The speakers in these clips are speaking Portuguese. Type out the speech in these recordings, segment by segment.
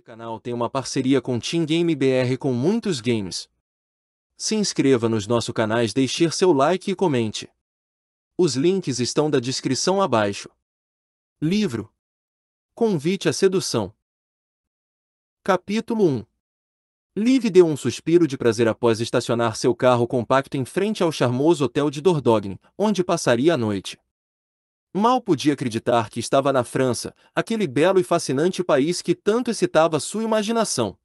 Este canal tem uma parceria com Team Game BR com muitos games. Se inscreva nos nossos canais, deixe seu like e comente. Os links estão da descrição abaixo. Livro Convite à Sedução Capítulo 1 Liv deu um suspiro de prazer após estacionar seu carro compacto em frente ao charmoso hotel de Dordogne, onde passaria a noite. Mal podia acreditar que estava na França, aquele belo e fascinante país que tanto excitava sua imaginação.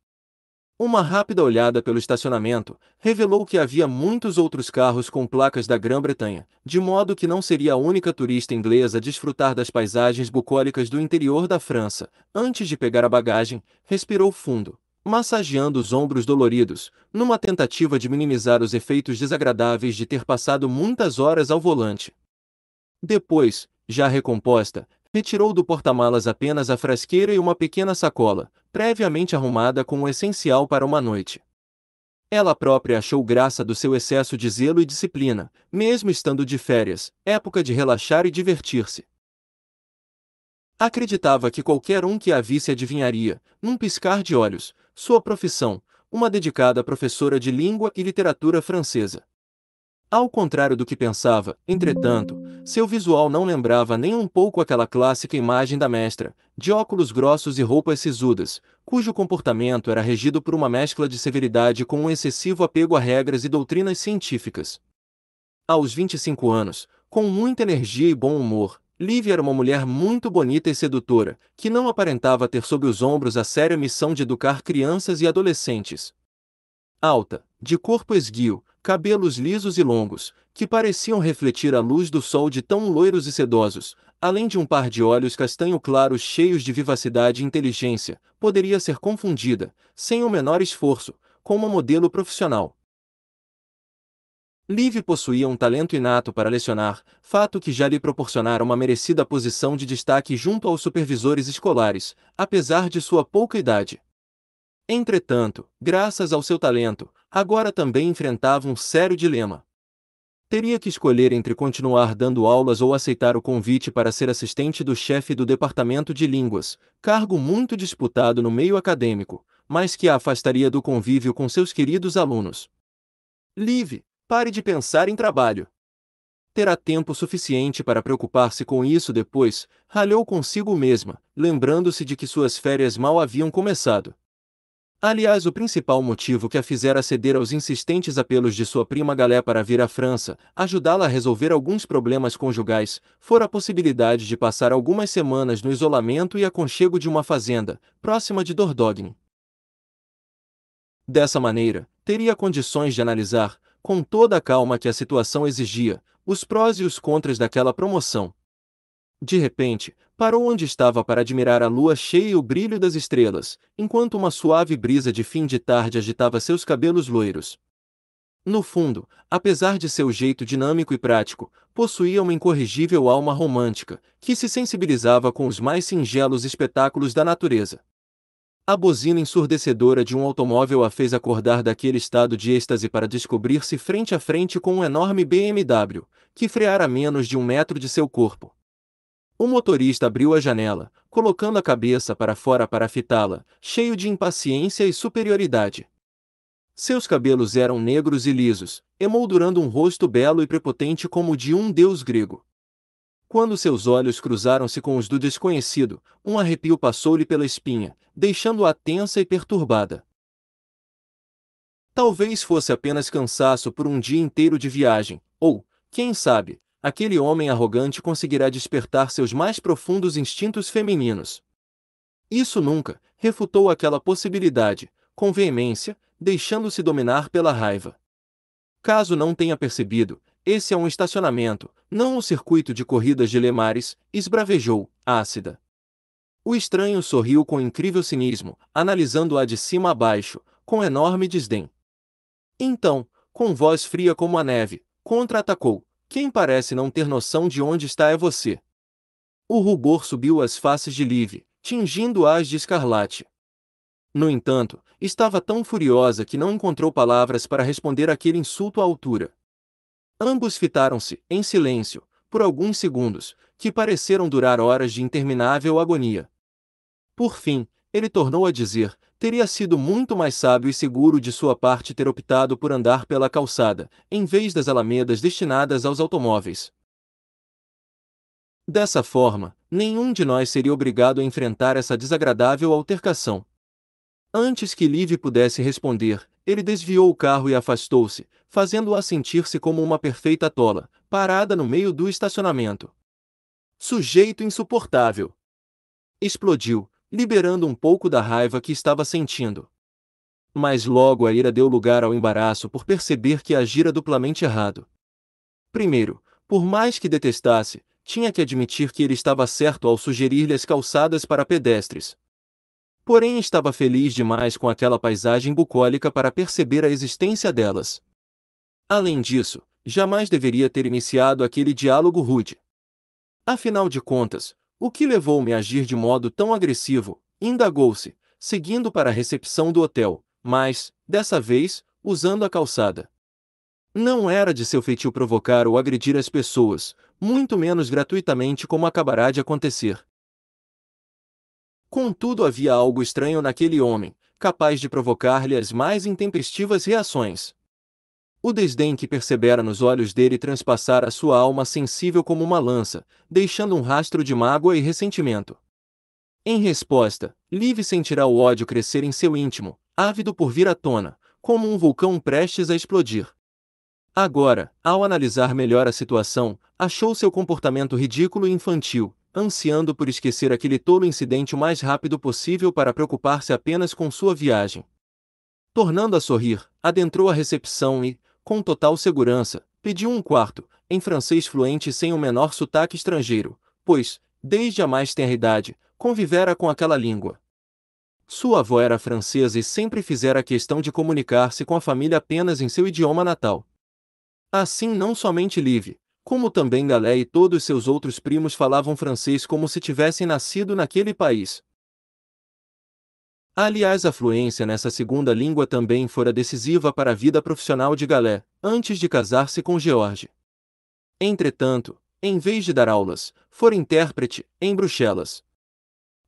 Uma rápida olhada pelo estacionamento revelou que havia muitos outros carros com placas da Grã-Bretanha, de modo que não seria a única turista inglesa a desfrutar das paisagens bucólicas do interior da França. Antes de pegar a bagagem, respirou fundo, massageando os ombros doloridos, numa tentativa de minimizar os efeitos desagradáveis de ter passado muitas horas ao volante. Depois, já recomposta, retirou do porta-malas apenas a frasqueira e uma pequena sacola, previamente arrumada com o essencial para uma noite. Ela própria achou graça do seu excesso de zelo e disciplina, mesmo estando de férias, época de relaxar e divertir-se. Acreditava que qualquer um que a visse adivinharia, num piscar de olhos, sua profissão, uma dedicada professora de língua e literatura francesa. Ao contrário do que pensava, entretanto, seu visual não lembrava nem um pouco aquela clássica imagem da mestra, de óculos grossos e roupas sisudas, cujo comportamento era regido por uma mescla de severidade com um excessivo apego a regras e doutrinas científicas. Aos 25 anos, com muita energia e bom humor, Lívia era uma mulher muito bonita e sedutora, que não aparentava ter sob os ombros a séria missão de educar crianças e adolescentes. Alta, de corpo esguio, cabelos lisos e longos, que pareciam refletir a luz do sol de tão loiros e sedosos, além de um par de olhos castanho claros cheios de vivacidade e inteligência, poderia ser confundida, sem o menor esforço, com uma modelo profissional. Liv possuía um talento inato para lecionar, fato que já lhe proporcionara uma merecida posição de destaque junto aos supervisores escolares, apesar de sua pouca idade. Entretanto, graças ao seu talento, agora também enfrentava um sério dilema. Teria que escolher entre continuar dando aulas ou aceitar o convite para ser assistente do chefe do departamento de línguas, cargo muito disputado no meio acadêmico, mas que a afastaria do convívio com seus queridos alunos. Live, pare de pensar em trabalho. Terá tempo suficiente para preocupar-se com isso depois, ralhou consigo mesma, lembrando-se de que suas férias mal haviam começado. Aliás, o principal motivo que a fizera ceder aos insistentes apelos de sua prima Galé para vir à França, ajudá-la a resolver alguns problemas conjugais, fora a possibilidade de passar algumas semanas no isolamento e aconchego de uma fazenda, próxima de Dordogne. Dessa maneira, teria condições de analisar, com toda a calma que a situação exigia, os prós e os contras daquela promoção, de repente, parou onde estava para admirar a lua cheia e o brilho das estrelas, enquanto uma suave brisa de fim de tarde agitava seus cabelos loiros. No fundo, apesar de seu jeito dinâmico e prático, possuía uma incorrigível alma romântica, que se sensibilizava com os mais singelos espetáculos da natureza. A buzina ensurdecedora de um automóvel a fez acordar daquele estado de êxtase para descobrir-se frente a frente com um enorme BMW, que freara menos de um metro de seu corpo. O motorista abriu a janela, colocando a cabeça para fora para fitá-la, cheio de impaciência e superioridade. Seus cabelos eram negros e lisos, emoldurando um rosto belo e prepotente como o de um deus grego. Quando seus olhos cruzaram-se com os do desconhecido, um arrepio passou-lhe pela espinha, deixando-a tensa e perturbada. Talvez fosse apenas cansaço por um dia inteiro de viagem, ou, quem sabe, aquele homem arrogante conseguirá despertar seus mais profundos instintos femininos. Isso nunca refutou aquela possibilidade, com veemência, deixando-se dominar pela raiva. Caso não tenha percebido, esse é um estacionamento, não um circuito de corridas de Lemares, esbravejou, ácida. O estranho sorriu com incrível cinismo, analisando-a de cima a baixo, com enorme desdém. Então, com voz fria como a neve, contra-atacou. Quem parece não ter noção de onde está é você. O rubor subiu às faces de Liv, tingindo-as de escarlate. No entanto, estava tão furiosa que não encontrou palavras para responder aquele insulto à altura. Ambos fitaram-se, em silêncio, por alguns segundos, que pareceram durar horas de interminável agonia. Por fim, ele tornou a dizer, teria sido muito mais sábio e seguro de sua parte ter optado por andar pela calçada, em vez das alamedas destinadas aos automóveis. Dessa forma, nenhum de nós seria obrigado a enfrentar essa desagradável altercação. Antes que Liv pudesse responder, ele desviou o carro e afastou-se, fazendo-a sentir-se como uma perfeita tola, parada no meio do estacionamento. Sujeito insuportável! Explodiu, liberando um pouco da raiva que estava sentindo. Mas logo a ira deu lugar ao embaraço por perceber que agira duplamente errado. Primeiro, por mais que detestasse, tinha que admitir que ele estava certo ao sugerir-lhe as calçadas para pedestres. Porém, estava feliz demais com aquela paisagem bucólica para perceber a existência delas. Além disso, jamais deveria ter iniciado aquele diálogo rude. Afinal de contas, o que levou-me a agir de modo tão agressivo? Indagou-se, seguindo para a recepção do hotel, mas, dessa vez, usando a calçada. Não era de seu feitio provocar ou agredir as pessoas, muito menos gratuitamente como acabará de acontecer. Contudo, havia algo estranho naquele homem, capaz de provocar-lhe as mais intempestivas reações. O desdém que percebera nos olhos dele transpassara sua alma sensível como uma lança, deixando um rastro de mágoa e ressentimento. Em resposta, Liv sentirá o ódio crescer em seu íntimo, ávido por vir à tona, como um vulcão prestes a explodir. Agora, ao analisar melhor a situação, achou seu comportamento ridículo e infantil, ansiando por esquecer aquele tolo incidente o mais rápido possível para preocupar-se apenas com sua viagem. Tornando a sorrir, adentrou a recepção e, com total segurança, pediu um quarto, em francês fluente sem o menor sotaque estrangeiro, pois, desde a mais tenra idade, convivera com aquela língua. Sua avó era francesa e sempre fizera questão de comunicar-se com a família apenas em seu idioma natal. Assim, não somente Livre, como também Galé e todos seus outros primos falavam francês como se tivessem nascido naquele país, Aliás, a fluência nessa segunda língua também fora decisiva para a vida profissional de Galé, antes de casar-se com George. Entretanto, em vez de dar aulas, fora intérprete em Bruxelas.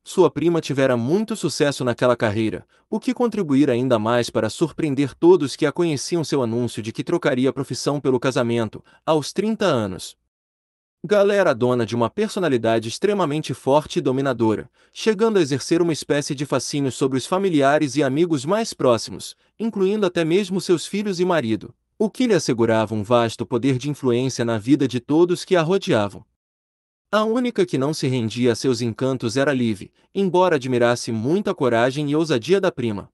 Sua prima tivera muito sucesso naquela carreira, o que contribuíra ainda mais para surpreender todos que a conheciam seu anúncio de que trocaria a profissão pelo casamento, aos 30 anos. Galé era dona de uma personalidade extremamente forte e dominadora, chegando a exercer uma espécie de fascínio sobre os familiares e amigos mais próximos, incluindo até mesmo seus filhos e marido, o que lhe assegurava um vasto poder de influência na vida de todos que a rodeavam. A única que não se rendia a seus encantos era Liv, embora admirasse muita coragem e ousadia da prima.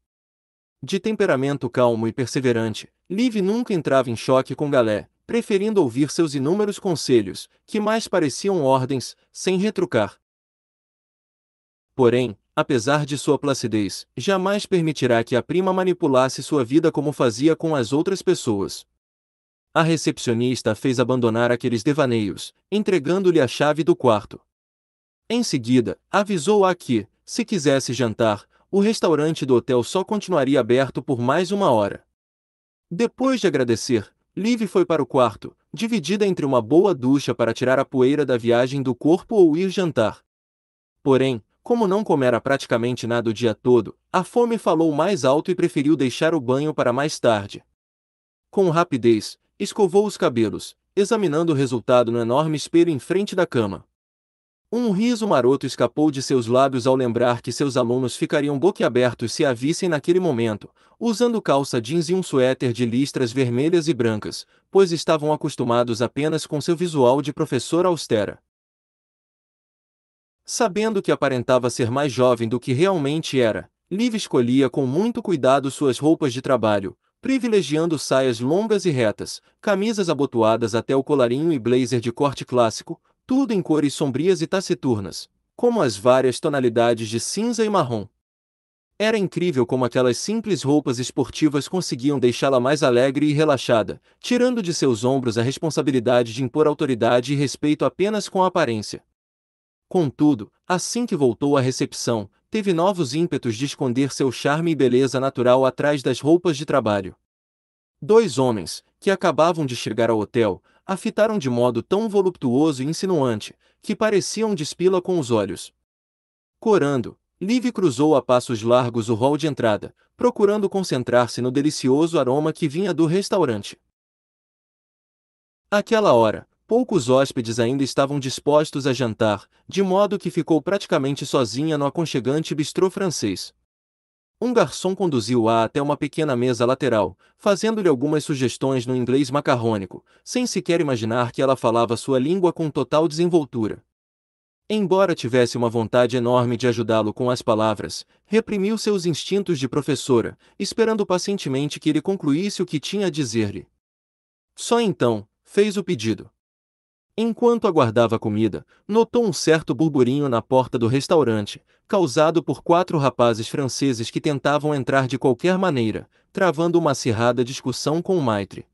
De temperamento calmo e perseverante, Liv nunca entrava em choque com Galé, preferindo ouvir seus inúmeros conselhos, que mais pareciam ordens, sem retrucar. Porém, apesar de sua placidez, jamais permitirá que a prima manipulasse sua vida como fazia com as outras pessoas. A recepcionista a fez abandonar aqueles devaneios, entregando-lhe a chave do quarto. Em seguida, avisou-a que, se quisesse jantar, o restaurante do hotel só continuaria aberto por mais uma hora. Depois de agradecer, Liv foi para o quarto, dividida entre uma boa ducha para tirar a poeira da viagem do corpo ou ir jantar. Porém, como não comera praticamente nada o dia todo, a fome falou mais alto e preferiu deixar o banho para mais tarde. Com rapidez, escovou os cabelos, examinando o resultado no enorme espelho em frente da cama. Um riso maroto escapou de seus lábios ao lembrar que seus alunos ficariam boquiabertos se a vissem naquele momento, usando calça jeans e um suéter de listras vermelhas e brancas, pois estavam acostumados apenas com seu visual de professora austera. Sabendo que aparentava ser mais jovem do que realmente era, Liv escolhia com muito cuidado suas roupas de trabalho, privilegiando saias longas e retas, camisas abotoadas até o colarinho e blazer de corte clássico, tudo em cores sombrias e taciturnas, como as várias tonalidades de cinza e marrom. Era incrível como aquelas simples roupas esportivas conseguiam deixá-la mais alegre e relaxada, tirando de seus ombros a responsabilidade de impor autoridade e respeito apenas com a aparência. Contudo, assim que voltou à recepção, teve novos ímpetos de esconder seu charme e beleza natural atrás das roupas de trabalho. Dois homens, que acabavam de chegar ao hotel, a fitaram de modo tão voluptuoso e insinuante, que pareciam despila com os olhos. Corando, Liv cruzou a passos largos o hall de entrada, procurando concentrar-se no delicioso aroma que vinha do restaurante. Aquela hora, poucos hóspedes ainda estavam dispostos a jantar, de modo que ficou praticamente sozinha no aconchegante bistrô francês. Um garçom conduziu-a até uma pequena mesa lateral, fazendo-lhe algumas sugestões no inglês macarrônico, sem sequer imaginar que ela falava sua língua com total desenvoltura. Embora tivesse uma vontade enorme de ajudá-lo com as palavras, reprimiu seus instintos de professora, esperando pacientemente que ele concluísse o que tinha a dizer-lhe. Só então, fez o pedido. Enquanto aguardava a comida, notou um certo burburinho na porta do restaurante, causado por quatro rapazes franceses que tentavam entrar de qualquer maneira, travando uma acirrada discussão com o Maitre.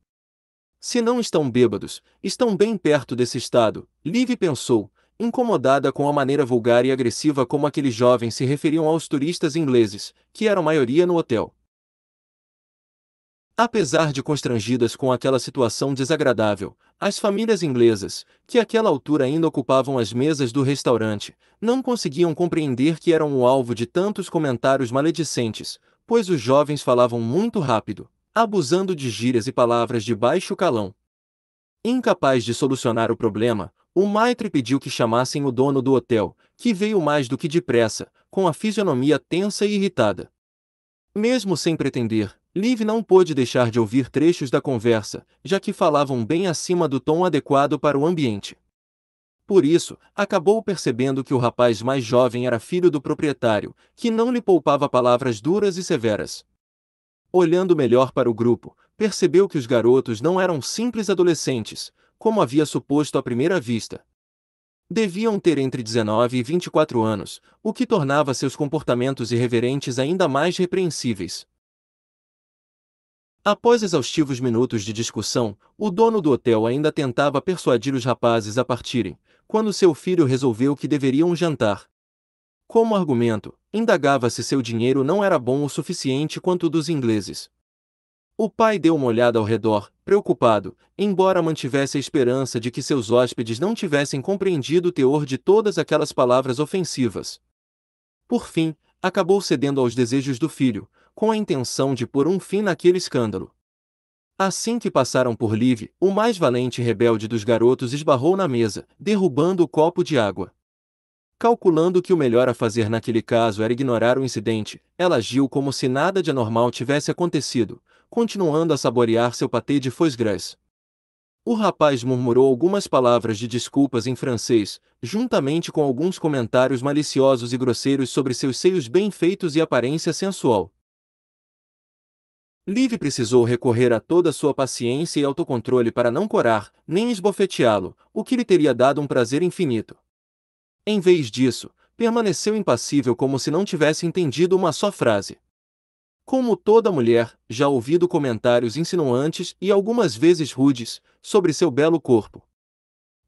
Se não estão bêbados, estão bem perto desse estado, Liv pensou, incomodada com a maneira vulgar e agressiva como aqueles jovens se referiam aos turistas ingleses, que eram maioria no hotel. Apesar de constrangidas com aquela situação desagradável, as famílias inglesas, que àquela altura ainda ocupavam as mesas do restaurante, não conseguiam compreender que eram o alvo de tantos comentários maledicentes, pois os jovens falavam muito rápido, abusando de gírias e palavras de baixo calão. Incapaz de solucionar o problema, o maitre pediu que chamassem o dono do hotel, que veio mais do que depressa, com a fisionomia tensa e irritada. Mesmo sem pretender, Liv não pôde deixar de ouvir trechos da conversa, já que falavam bem acima do tom adequado para o ambiente. Por isso, acabou percebendo que o rapaz mais jovem era filho do proprietário, que não lhe poupava palavras duras e severas. Olhando melhor para o grupo, percebeu que os garotos não eram simples adolescentes, como havia suposto à primeira vista. Deviam ter entre 19 e 24 anos, o que tornava seus comportamentos irreverentes ainda mais repreensíveis. Após exaustivos minutos de discussão, o dono do hotel ainda tentava persuadir os rapazes a partirem, quando seu filho resolveu que deveriam jantar. Como argumento, indagava se seu dinheiro não era bom o suficiente quanto o dos ingleses. O pai deu uma olhada ao redor, preocupado, embora mantivesse a esperança de que seus hóspedes não tivessem compreendido o teor de todas aquelas palavras ofensivas. Por fim, acabou cedendo aos desejos do filho, com a intenção de pôr um fim naquele escândalo. Assim que passaram por Live, o mais valente rebelde dos garotos esbarrou na mesa, derrubando o copo de água. Calculando que o melhor a fazer naquele caso era ignorar o incidente, ela agiu como se nada de anormal tivesse acontecido, continuando a saborear seu patê de foie gras. O rapaz murmurou algumas palavras de desculpas em francês, juntamente com alguns comentários maliciosos e grosseiros sobre seus seios bem feitos e aparência sensual. Liv precisou recorrer a toda sua paciência e autocontrole para não corar, nem esbofeteá-lo, o que lhe teria dado um prazer infinito. Em vez disso, permaneceu impassível como se não tivesse entendido uma só frase. Como toda mulher, já ouvido comentários insinuantes e algumas vezes rudes sobre seu belo corpo.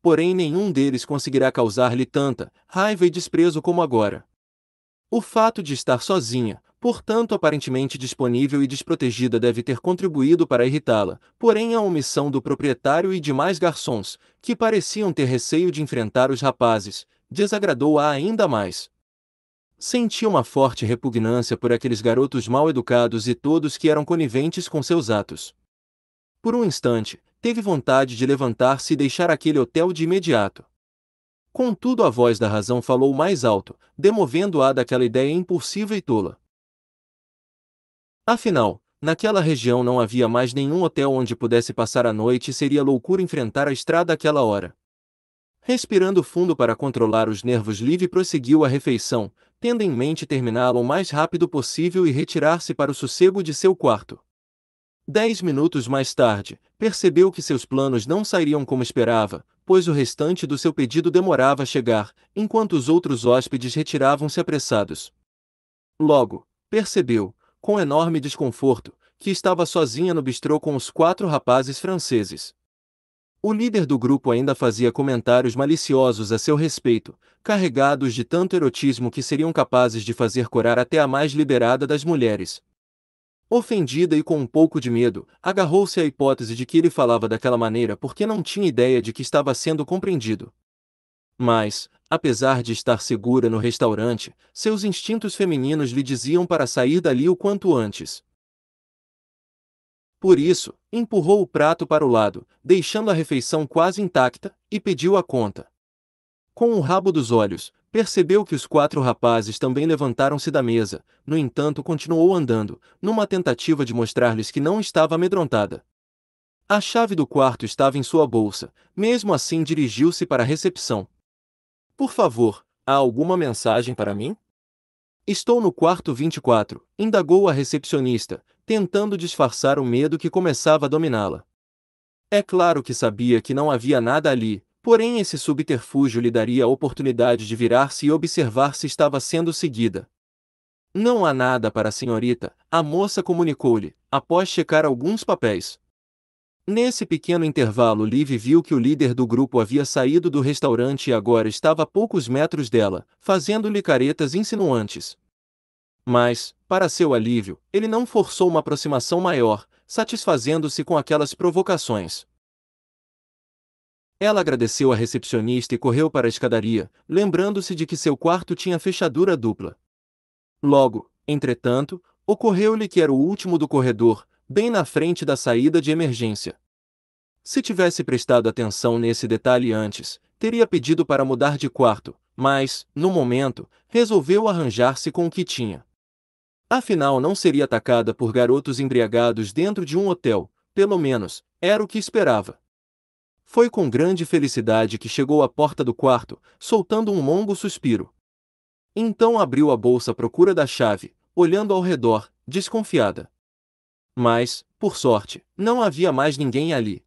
Porém, nenhum deles conseguirá causar-lhe tanta raiva e desprezo como agora. O fato de estar sozinha, portanto aparentemente disponível e desprotegida deve ter contribuído para irritá-la, porém a omissão do proprietário e demais garçons, que pareciam ter receio de enfrentar os rapazes, desagradou-a ainda mais. Sentia uma forte repugnância por aqueles garotos mal educados e todos que eram coniventes com seus atos. Por um instante, teve vontade de levantar-se e deixar aquele hotel de imediato. Contudo, a voz da razão falou mais alto, demovendo-a daquela ideia impulsiva e tola. Afinal, naquela região não havia mais nenhum hotel onde pudesse passar a noite e seria loucura enfrentar a estrada àquela hora. Respirando fundo para controlar os nervos, Liv prosseguiu a refeição, tendo em mente terminá-la o mais rápido possível e retirar-se para o sossego de seu quarto. Dez minutos mais tarde, percebeu que seus planos não sairiam como esperava, pois o restante do seu pedido demorava a chegar, enquanto os outros hóspedes retiravam-se apressados. Logo, percebeu, com enorme desconforto, que estava sozinha no bistrô com os quatro rapazes franceses. O líder do grupo ainda fazia comentários maliciosos a seu respeito, carregados de tanto erotismo que seriam capazes de fazer corar até a mais liberada das mulheres. Ofendida e com um pouco de medo, agarrou-se à hipótese de que ele falava daquela maneira porque não tinha ideia de que estava sendo compreendido. Mas, apesar de estar segura no restaurante, seus instintos femininos lhe diziam para sair dali o quanto antes. Por isso, empurrou o prato para o lado, deixando a refeição quase intacta, e pediu a conta. Com o rabo dos olhos, percebeu que os quatro rapazes também levantaram-se da mesa, no entanto, continuou andando, numa tentativa de mostrar-lhes que não estava amedrontada. A chave do quarto estava em sua bolsa, mesmo assim dirigiu-se para a recepção, por favor, há alguma mensagem para mim? Estou no quarto 24, indagou a recepcionista, tentando disfarçar o medo que começava a dominá-la. É claro que sabia que não havia nada ali, porém esse subterfúgio lhe daria a oportunidade de virar-se e observar se estava sendo seguida. Não há nada para a senhorita, a moça comunicou-lhe, após checar alguns papéis. Nesse pequeno intervalo, Liv viu que o líder do grupo havia saído do restaurante e agora estava a poucos metros dela, fazendo-lhe caretas insinuantes. Mas, para seu alívio, ele não forçou uma aproximação maior, satisfazendo-se com aquelas provocações. Ela agradeceu a recepcionista e correu para a escadaria, lembrando-se de que seu quarto tinha fechadura dupla. Logo, entretanto, ocorreu-lhe que era o último do corredor, bem na frente da saída de emergência. Se tivesse prestado atenção nesse detalhe antes, teria pedido para mudar de quarto, mas, no momento, resolveu arranjar-se com o que tinha. Afinal, não seria atacada por garotos embriagados dentro de um hotel, pelo menos, era o que esperava. Foi com grande felicidade que chegou à porta do quarto, soltando um longo suspiro. Então abriu a bolsa à procura da chave, olhando ao redor, desconfiada. Mas, por sorte, não havia mais ninguém ali.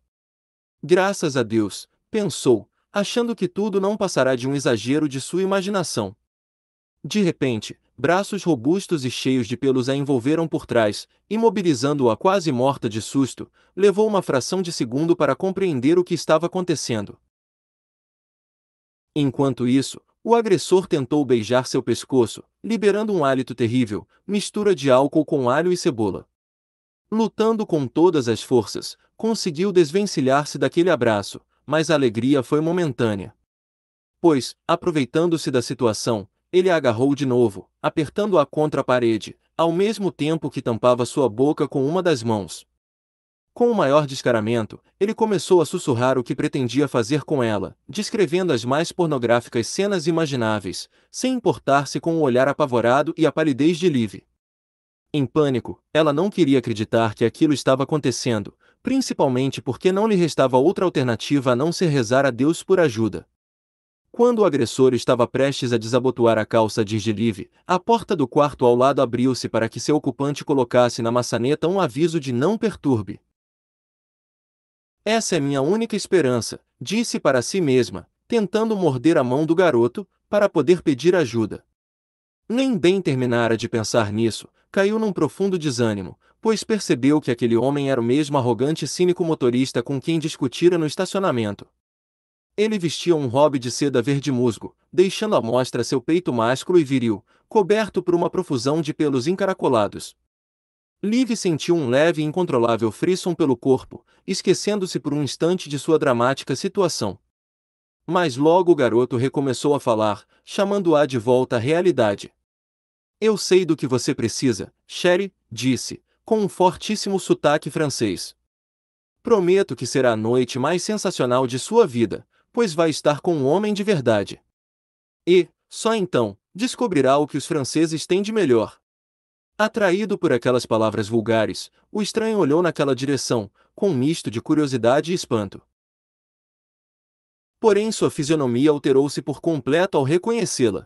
Graças a Deus, pensou, achando que tudo não passará de um exagero de sua imaginação. De repente, braços robustos e cheios de pelos a envolveram por trás, imobilizando-a quase morta de susto, levou uma fração de segundo para compreender o que estava acontecendo. Enquanto isso, o agressor tentou beijar seu pescoço, liberando um hálito terrível, mistura de álcool com alho e cebola. Lutando com todas as forças, conseguiu desvencilhar-se daquele abraço, mas a alegria foi momentânea. Pois, aproveitando-se da situação, ele a agarrou de novo, apertando-a contra a parede, ao mesmo tempo que tampava sua boca com uma das mãos. Com o maior descaramento, ele começou a sussurrar o que pretendia fazer com ela, descrevendo as mais pornográficas cenas imagináveis, sem importar-se com o olhar apavorado e a palidez de Liv. Em pânico, ela não queria acreditar que aquilo estava acontecendo, principalmente porque não lhe restava outra alternativa a não ser rezar a Deus por ajuda. Quando o agressor estava prestes a desabotoar a calça de Gilive, a porta do quarto ao lado abriu-se para que seu ocupante colocasse na maçaneta um aviso de não perturbe. Essa é minha única esperança, disse para si mesma, tentando morder a mão do garoto, para poder pedir ajuda. Nem bem terminara de pensar nisso, caiu num profundo desânimo, pois percebeu que aquele homem era o mesmo arrogante e cínico motorista com quem discutira no estacionamento. Ele vestia um robe de seda verde musgo, deixando à mostra seu peito másculo e viril, coberto por uma profusão de pelos encaracolados. Liv sentiu um leve e incontrolável frisson pelo corpo, esquecendo-se por um instante de sua dramática situação. Mas logo o garoto recomeçou a falar, chamando-a de volta à realidade. Eu sei do que você precisa, Sherry, disse, com um fortíssimo sotaque francês. Prometo que será a noite mais sensacional de sua vida, pois vai estar com um homem de verdade. E, só então, descobrirá o que os franceses têm de melhor. Atraído por aquelas palavras vulgares, o estranho olhou naquela direção, com um misto de curiosidade e espanto. Porém, sua fisionomia alterou-se por completo ao reconhecê-la.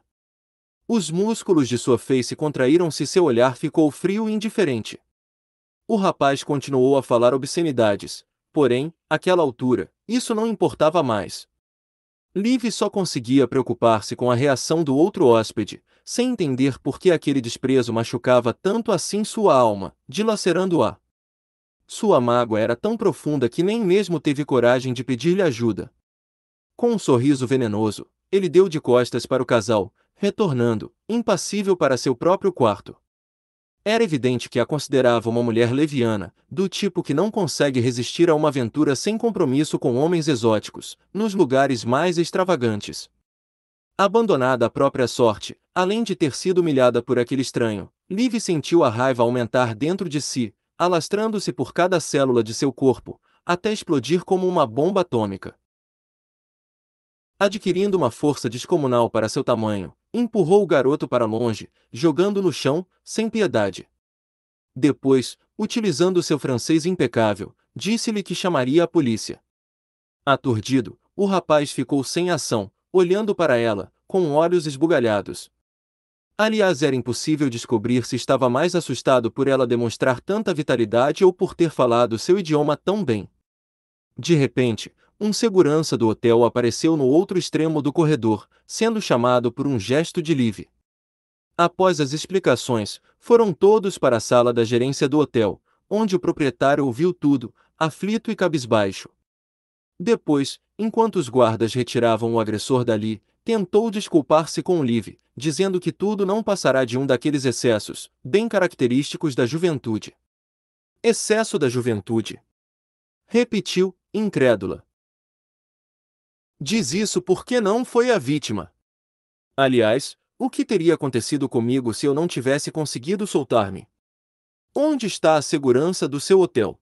Os músculos de sua face contraíram-se e seu olhar ficou frio e indiferente. O rapaz continuou a falar obscenidades, porém, àquela altura, isso não importava mais. Liv só conseguia preocupar-se com a reação do outro hóspede, sem entender por que aquele desprezo machucava tanto assim sua alma, dilacerando-a. Sua mágoa era tão profunda que nem mesmo teve coragem de pedir-lhe ajuda. Com um sorriso venenoso, ele deu de costas para o casal, retornando, impassível para seu próprio quarto. Era evidente que a considerava uma mulher leviana, do tipo que não consegue resistir a uma aventura sem compromisso com homens exóticos, nos lugares mais extravagantes. Abandonada à própria sorte, além de ter sido humilhada por aquele estranho, Liv sentiu a raiva aumentar dentro de si, alastrando-se por cada célula de seu corpo, até explodir como uma bomba atômica. Adquirindo uma força descomunal para seu tamanho, empurrou o garoto para longe, jogando no chão, sem piedade. Depois, utilizando seu francês impecável, disse-lhe que chamaria a polícia. Aturdido, o rapaz ficou sem ação, olhando para ela, com olhos esbugalhados. Aliás, era impossível descobrir se estava mais assustado por ela demonstrar tanta vitalidade ou por ter falado seu idioma tão bem. De repente, um segurança do hotel apareceu no outro extremo do corredor, sendo chamado por um gesto de livre. Após as explicações, foram todos para a sala da gerência do hotel, onde o proprietário ouviu tudo, aflito e cabisbaixo. Depois, enquanto os guardas retiravam o agressor dali, tentou desculpar-se com o Live, dizendo que tudo não passará de um daqueles excessos, bem característicos da juventude. Excesso da juventude. Repetiu, incrédula Diz isso porque não foi a vítima. Aliás, o que teria acontecido comigo se eu não tivesse conseguido soltar-me? Onde está a segurança do seu hotel?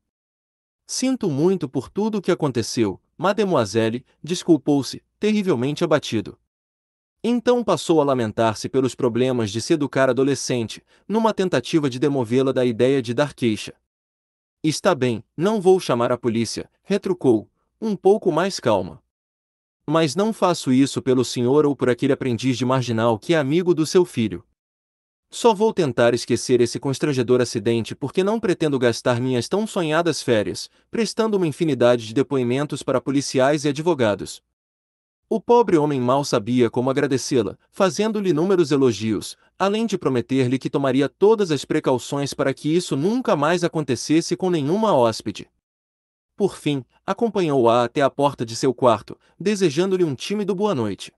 Sinto muito por tudo o que aconteceu, Mademoiselle, desculpou-se, terrivelmente abatido. Então passou a lamentar-se pelos problemas de se educar adolescente, numa tentativa de demovê-la da ideia de dar queixa. Está bem, não vou chamar a polícia, retrucou, um pouco mais calma. Mas não faço isso pelo senhor ou por aquele aprendiz de marginal que é amigo do seu filho. Só vou tentar esquecer esse constrangedor acidente porque não pretendo gastar minhas tão sonhadas férias, prestando uma infinidade de depoimentos para policiais e advogados. O pobre homem mal sabia como agradecê-la, fazendo-lhe inúmeros elogios, além de prometer-lhe que tomaria todas as precauções para que isso nunca mais acontecesse com nenhuma hóspede. Por fim, acompanhou-a até a porta de seu quarto, desejando-lhe um tímido boa noite.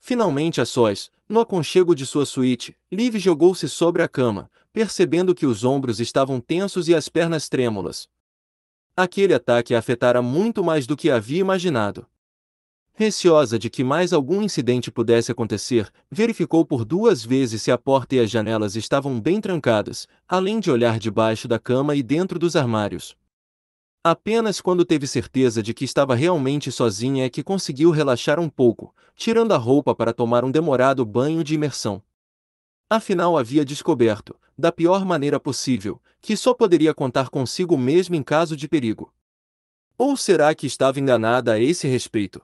Finalmente a sós, no aconchego de sua suíte, Liv jogou-se sobre a cama, percebendo que os ombros estavam tensos e as pernas trêmulas. Aquele ataque a afetara muito mais do que havia imaginado. Reciosa de que mais algum incidente pudesse acontecer, verificou por duas vezes se a porta e as janelas estavam bem trancadas, além de olhar debaixo da cama e dentro dos armários. Apenas quando teve certeza de que estava realmente sozinha é que conseguiu relaxar um pouco, tirando a roupa para tomar um demorado banho de imersão. Afinal, havia descoberto, da pior maneira possível, que só poderia contar consigo mesmo em caso de perigo. Ou será que estava enganada a esse respeito?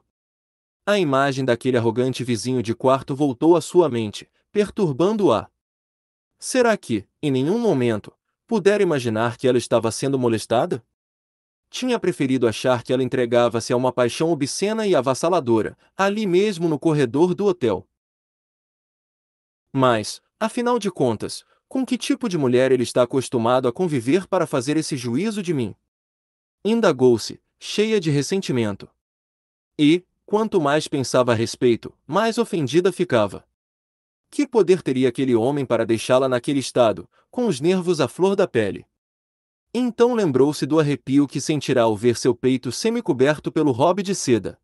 A imagem daquele arrogante vizinho de quarto voltou à sua mente, perturbando-a. Será que, em nenhum momento, pudera imaginar que ela estava sendo molestada? Tinha preferido achar que ela entregava-se a uma paixão obscena e avassaladora, ali mesmo no corredor do hotel. Mas, afinal de contas, com que tipo de mulher ele está acostumado a conviver para fazer esse juízo de mim? Indagou-se, cheia de ressentimento. E, quanto mais pensava a respeito, mais ofendida ficava. Que poder teria aquele homem para deixá-la naquele estado, com os nervos à flor da pele? Então lembrou-se do arrepio que sentirá ao ver seu peito semi-coberto pelo robe de seda.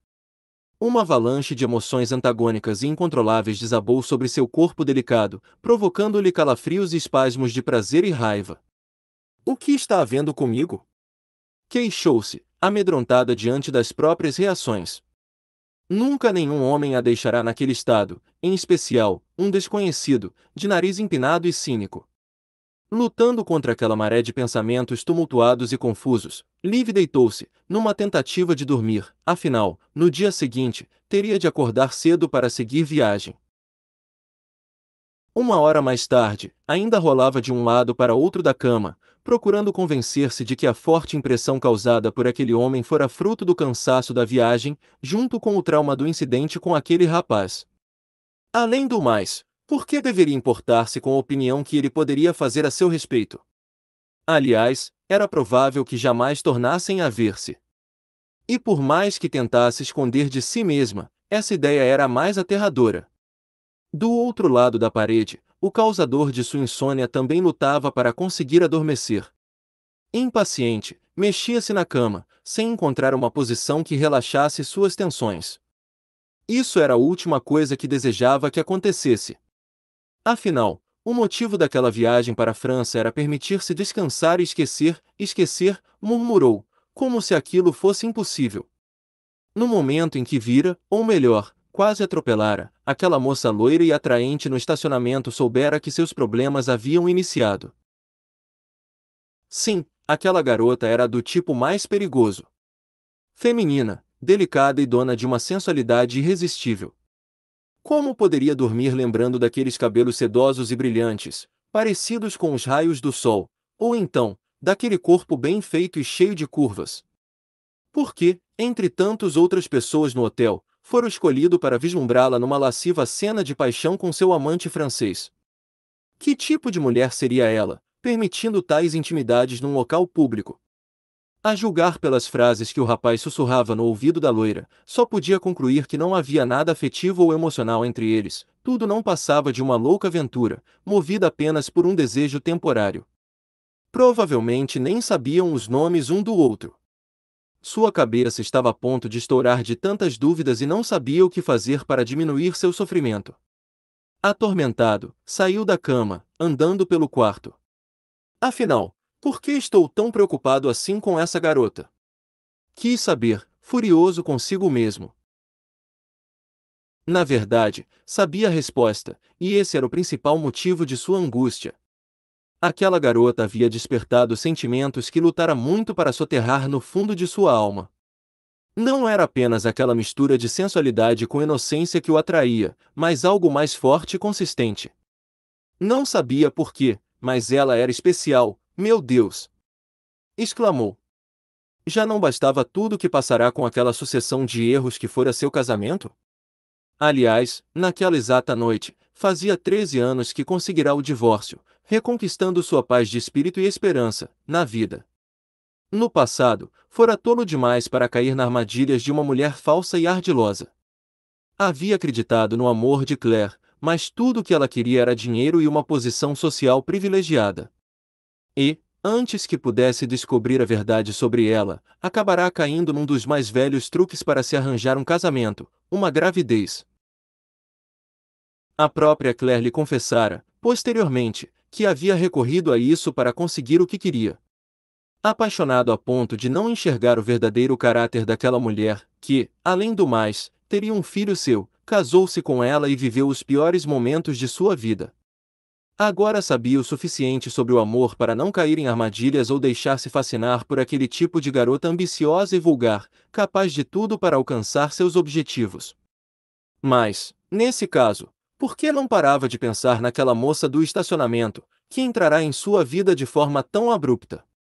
Uma avalanche de emoções antagônicas e incontroláveis desabou sobre seu corpo delicado, provocando-lhe calafrios e espasmos de prazer e raiva. O que está havendo comigo? Queixou-se, amedrontada diante das próprias reações. Nunca nenhum homem a deixará naquele estado, em especial, um desconhecido, de nariz empinado e cínico. Lutando contra aquela maré de pensamentos tumultuados e confusos, Liv deitou-se, numa tentativa de dormir, afinal, no dia seguinte, teria de acordar cedo para seguir viagem. Uma hora mais tarde, ainda rolava de um lado para outro da cama, procurando convencer-se de que a forte impressão causada por aquele homem fora fruto do cansaço da viagem, junto com o trauma do incidente com aquele rapaz. Além do mais, por que deveria importar-se com a opinião que ele poderia fazer a seu respeito? Aliás, era provável que jamais tornassem a ver-se. E por mais que tentasse esconder de si mesma, essa ideia era a mais aterradora. Do outro lado da parede, o causador de sua insônia também lutava para conseguir adormecer. Impaciente, mexia-se na cama, sem encontrar uma posição que relaxasse suas tensões. Isso era a última coisa que desejava que acontecesse. Afinal, o motivo daquela viagem para a França era permitir-se descansar e esquecer, esquecer, murmurou, como se aquilo fosse impossível. No momento em que vira, ou melhor, quase atropelara, aquela moça loira e atraente no estacionamento soubera que seus problemas haviam iniciado. Sim, aquela garota era do tipo mais perigoso. Feminina, delicada e dona de uma sensualidade irresistível. Como poderia dormir lembrando daqueles cabelos sedosos e brilhantes, parecidos com os raios do sol, ou então, daquele corpo bem feito e cheio de curvas? Por que, entre tantas outras pessoas no hotel, fora escolhido para vislumbrá-la numa lasciva cena de paixão com seu amante francês. Que tipo de mulher seria ela, permitindo tais intimidades num local público, a julgar pelas frases que o rapaz sussurrava no ouvido da loira, só podia concluir que não havia nada afetivo ou emocional entre eles, tudo não passava de uma louca aventura, movida apenas por um desejo temporário. Provavelmente nem sabiam os nomes um do outro. Sua cabeça estava a ponto de estourar de tantas dúvidas e não sabia o que fazer para diminuir seu sofrimento. Atormentado, saiu da cama, andando pelo quarto. Afinal, por que estou tão preocupado assim com essa garota? Quis saber, furioso consigo mesmo. Na verdade, sabia a resposta, e esse era o principal motivo de sua angústia. Aquela garota havia despertado sentimentos que lutara muito para soterrar no fundo de sua alma. Não era apenas aquela mistura de sensualidade com inocência que o atraía, mas algo mais forte e consistente. Não sabia por quê, mas ela era especial, meu Deus! exclamou. Já não bastava tudo que passará com aquela sucessão de erros que fora seu casamento? Aliás, naquela exata noite, fazia 13 anos que conseguirá o divórcio, reconquistando sua paz de espírito e esperança, na vida. No passado, fora tolo demais para cair nas armadilhas de uma mulher falsa e ardilosa. Havia acreditado no amor de Claire, mas tudo o que ela queria era dinheiro e uma posição social privilegiada. E, antes que pudesse descobrir a verdade sobre ela, acabará caindo num dos mais velhos truques para se arranjar um casamento, uma gravidez. A própria Claire lhe confessara, posteriormente, que havia recorrido a isso para conseguir o que queria. Apaixonado a ponto de não enxergar o verdadeiro caráter daquela mulher, que, além do mais, teria um filho seu, casou-se com ela e viveu os piores momentos de sua vida. Agora sabia o suficiente sobre o amor para não cair em armadilhas ou deixar-se fascinar por aquele tipo de garota ambiciosa e vulgar, capaz de tudo para alcançar seus objetivos. Mas, nesse caso, por que não parava de pensar naquela moça do estacionamento, que entrará em sua vida de forma tão abrupta?